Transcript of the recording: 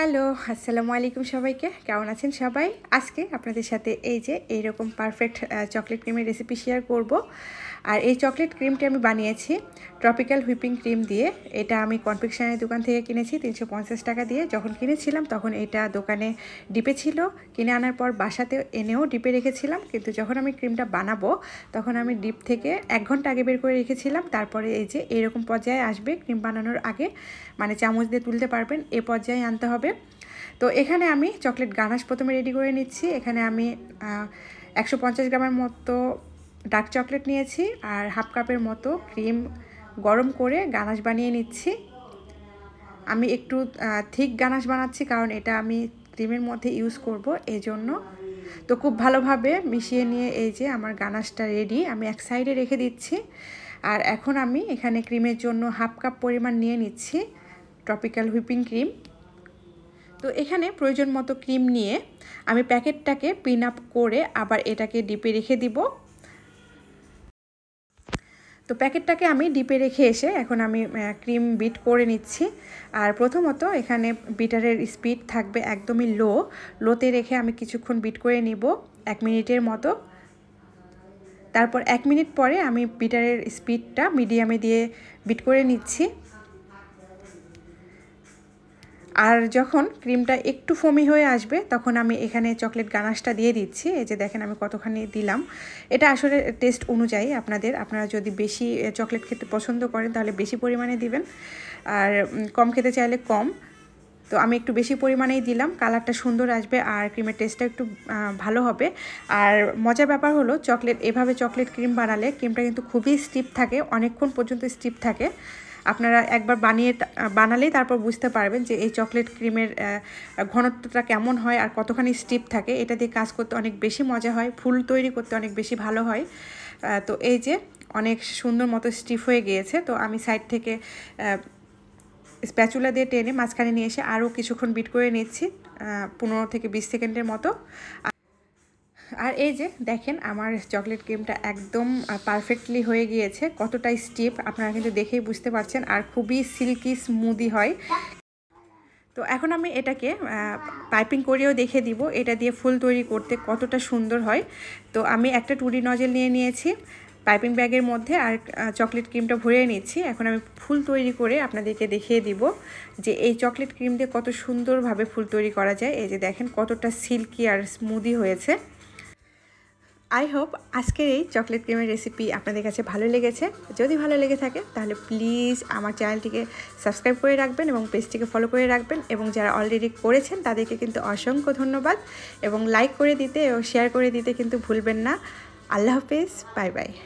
hello আসসালামু আলাইকুম সবাইকে কেমন আছেন সবাই আজকে আপনাদের সাথে এই যে এইরকম পারফেক্ট চকলেট ক্রিমের রেসিপি শেয়ার করব আর এই চকলেট ক্রিমটি আমি বানিয়েছি ট্রপিক্যাল হুইপিং ক্রিম দিয়ে এটা আমি কনফেকশনারি দোকান থেকে কিনেছি তিনশো টাকা দিয়ে যখন কিনেছিলাম তখন এটা দোকানে ডিপে ছিল কিনে আনার পর বাসাতে এনেও ডিপে রেখেছিলাম কিন্তু যখন আমি ক্রিমটা বানাবো তখন আমি ডিপ থেকে এক ঘন্টা আগে বের করে রেখেছিলাম তারপরে এই যে এরকম পর্যায়ে আসবে ক্রিম বানানোর আগে মানে চামচ দিয়ে তুলতে পারবেন এ পর্যায়ে আনতে হবে হবে তো এখানে আমি চকলেট গানাশ প্রথমে রেডি করে নিচ্ছি এখানে আমি একশো গ্রামের মতো ডার্ক চকলেট নিয়েছি আর হাফ কাপের মতো ক্রিম গরম করে গানাশ বানিয়ে নিচ্ছি আমি একটু থিক গানাশ বানাচ্ছি কারণ এটা আমি ক্রিমের মধ্যে ইউজ করব এই জন্য তো খুব ভালোভাবে মিশিয়ে নিয়ে এই যে আমার গানাশটা রেডি আমি এক সাইডে রেখে দিচ্ছি আর এখন আমি এখানে ক্রিমের জন্য হাফ কাপ পরিমাণ নিয়ে নিচ্ছি ট্রপিক্যাল হুইপিং ক্রিম তো এখানে প্রয়োজন মতো ক্রিম নিয়ে আমি প্যাকেটটাকে পিন আপ করে আবার এটাকে ডিপে রেখে দিব তো প্যাকেটটাকে আমি ডিপে রেখে এসে এখন আমি ক্রিম বিট করে নিচ্ছি আর প্রথমত এখানে বিটারের স্পিড থাকবে একদমই লো লোতে রেখে আমি কিছুক্ষণ বিট করে নিব এক মিনিটের মতো তারপর এক মিনিট পরে আমি বিটারের স্পিডটা মিডিয়ামে দিয়ে বিট করে নিচ্ছি আর যখন ক্রিমটা একটু ফমি হয়ে আসবে তখন আমি এখানে চকলেট গানাশটা দিয়ে দিচ্ছি এই যে দেখেন আমি কতখানি দিলাম এটা আসলে টেস্ট অনুযায়ী আপনাদের আপনারা যদি বেশি চকলেট খেতে পছন্দ করেন তাহলে বেশি পরিমাণে দিবেন আর কম খেতে চাইলে কম তো আমি একটু বেশি পরিমাণেই দিলাম কালারটা সুন্দর আসবে আর ক্রিমের টেস্টটা একটু ভালো হবে আর মজার ব্যাপার হলো চকলেট এভাবে চকলেট ক্রিম বানালে ক্রিমটা কিন্তু খুবই স্টিপ থাকে অনেকক্ষণ পর্যন্ত স্টিপ থাকে আপনারা একবার বানিয়ে বানালেই তারপর বুঝতে পারবেন যে এই চকলেট ক্রিমের ঘনত্বটা কেমন হয় আর কতখানি স্টিপ থাকে এটা দিয়ে কাজ করতে অনেক বেশি মজা হয় ফুল তৈরি করতে অনেক বেশি ভালো হয় তো এই যে অনেক সুন্দর মতো স্টিফ হয়ে গিয়েছে তো আমি সাইড থেকে স্প্যাচুলা দিয়ে টেনে মাঝখানে নিয়ে এসে আরও কিছুক্ষণ বিট করে নিচ্ছি পনেরো থেকে বিশ সেকেন্ডের মতো আর এই যে দেখেন আমার চকলেট ক্রিমটা একদম পারফেক্টলি হয়ে গিয়েছে কতটা স্টিপ আপনারা কিন্তু দেখেই বুঝতে পারছেন আর খুবই সিল্কি স্মুদি হয় তো এখন আমি এটাকে পাইপিং করেও দেখে দিব এটা দিয়ে ফুল তৈরি করতে কতটা সুন্দর হয় তো আমি একটা টুডি নজেল নিয়ে নিয়েছি পাইপিং ব্যাগের মধ্যে আর চকলেট ক্রিমটা ভরে নিচ্ছি এখন আমি ফুল তৈরি করে আপনাদেরকে দেখিয়ে দিব যে এই চকলেট ক্রিম দিয়ে কত সুন্দরভাবে ফুল তৈরি করা যায় এই যে দেখেন কতটা সিল্কি আর স্মুদি হয়েছে আই হোপ আজকের এই চকলেট ক্রিমের রেসিপি আপনাদের কাছে ভালো লেগেছে যদি ভালো লেগে থাকে তাহলে প্লিজ আমার চ্যানেলটিকে সাবস্ক্রাইব করে রাখবেন এবং পেজটিকে ফলো করে রাখবেন এবং যারা অলরেডি করেছেন তাদেরকে কিন্তু অসংখ্য ধন্যবাদ এবং লাইক করে দিতে এবং শেয়ার করে দিতে কিন্তু ভুলবেন না আল্লাহ হাফেজ বাই বাই